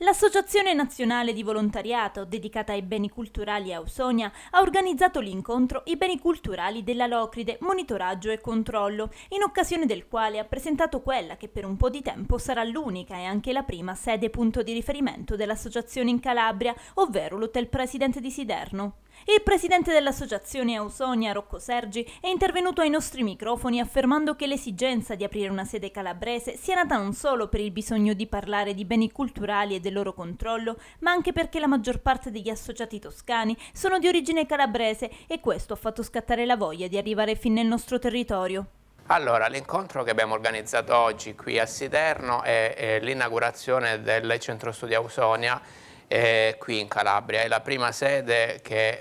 L'Associazione Nazionale di Volontariato dedicata ai beni culturali a Ausonia ha organizzato l'incontro I beni culturali della Locride, monitoraggio e controllo, in occasione del quale ha presentato quella che per un po' di tempo sarà l'unica e anche la prima sede punto di riferimento dell'associazione in Calabria, ovvero l'Hotel Presidente di Siderno. Il presidente dell'associazione Ausonia, Rocco Sergi, è intervenuto ai nostri microfoni affermando che l'esigenza di aprire una sede calabrese sia nata non solo per il bisogno di parlare di beni culturali e del loro controllo, ma anche perché la maggior parte degli associati toscani sono di origine calabrese e questo ha fatto scattare la voglia di arrivare fin nel nostro territorio. Allora, l'incontro che abbiamo organizzato oggi qui a Siderno è, è l'inaugurazione del centro studio Ausonia eh, qui in Calabria. È la prima sede che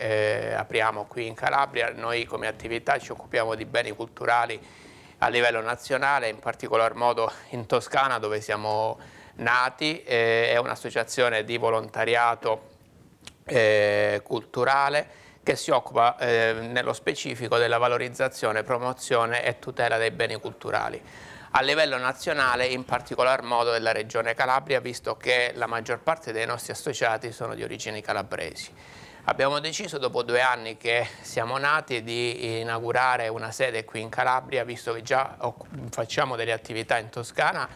eh, apriamo qui in Calabria. Noi come attività ci occupiamo di beni culturali a livello nazionale, in particolar modo in Toscana dove siamo nati. Eh, è un'associazione di volontariato eh, culturale che si occupa eh, nello specifico della valorizzazione, promozione e tutela dei beni culturali a livello nazionale, in particolar modo della regione Calabria, visto che la maggior parte dei nostri associati sono di origini calabresi. Abbiamo deciso dopo due anni che siamo nati di inaugurare una sede qui in Calabria, visto che già facciamo delle attività in Toscana,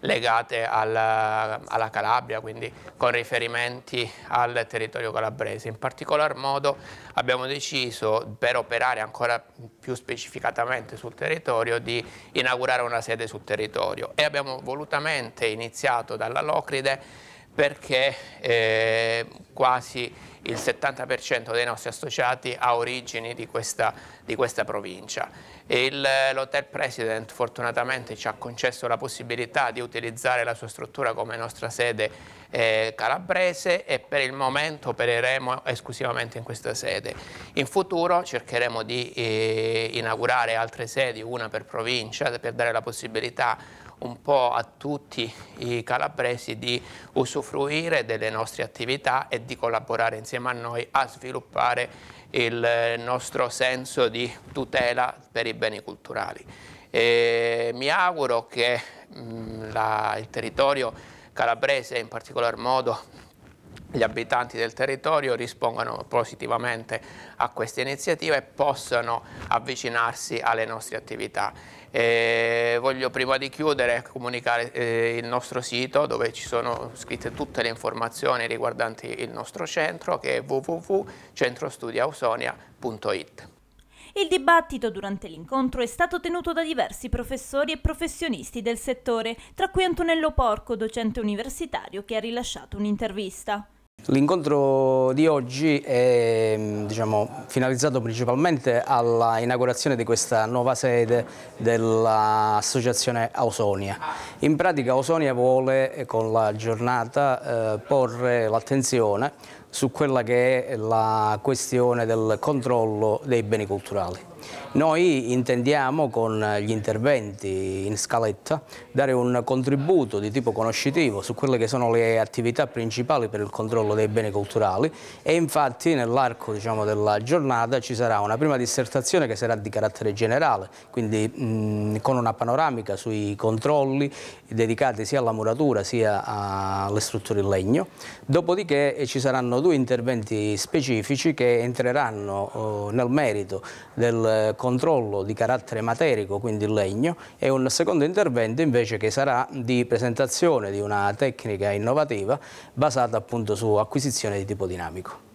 legate alla, alla, Calabria, quindi con riferimenti al territorio calabrese. In particolar modo abbiamo deciso, per operare ancora più specificatamente sul territorio, di inaugurare una sede sul territorio e abbiamo volutamente iniziato dalla Locride perché eh, quasi il 70% dei nostri associati ha origini di questa, di questa provincia. Eh, l'hotel President fortunatamente ci ha concesso la possibilità di utilizzare la sua struttura come nostra sede eh, calabrese e per il momento opereremo esclusivamente in questa sede. In futuro cercheremo di eh, inaugurare altre sedi, una per provincia, per dare la possibilità un po' a tutti i calabresi di usufruire delle nostre attività e di collaborare insieme a noi a sviluppare il nostro senso di tutela per i beni culturali. E mi auguro che mh, mm, la, il territorio calabrese, in particolar modo gli abitanti del territorio rispongano positivamente a questa iniziativa e possano avvicinarsi alle nostre attività. E voglio prima di chiudere comunicare eh, il nostro sito dove ci sono scritte tutte le informazioni riguardanti il nostro centro che è www.centrostudiausonia.it. Il dibattito durante l'incontro è stato tenuto da diversi professori e professionisti del settore, tra cui Antonello Porco, docente universitario, che ha rilasciato un'intervista. L'incontro di oggi è diciamo, finalizzato principalmente all'inaugurazione di questa nuova sede dell'associazione Ausonia. In pratica Ausonia vuole con la giornata eh, porre l'attenzione su quella che è la questione del controllo dei beni culturali. Noi intendiamo con gli interventi in scaletta dare un contributo di tipo conoscitivo su quelle che sono le attività principali per il controllo dei beni culturali e infatti nell'arco diciamo, della giornata ci sarà una prima dissertazione che sarà di carattere generale, quindi mh, con una panoramica sui controlli dedicati sia alla muratura sia alle strutture in legno, dopodiché ci saranno due due interventi specifici che entreranno eh, nel merito del controllo di carattere materico, quindi il legno, e un secondo intervento invece che sarà di presentazione di una tecnica innovativa basata appunto su acquisizione di tipo dinamico.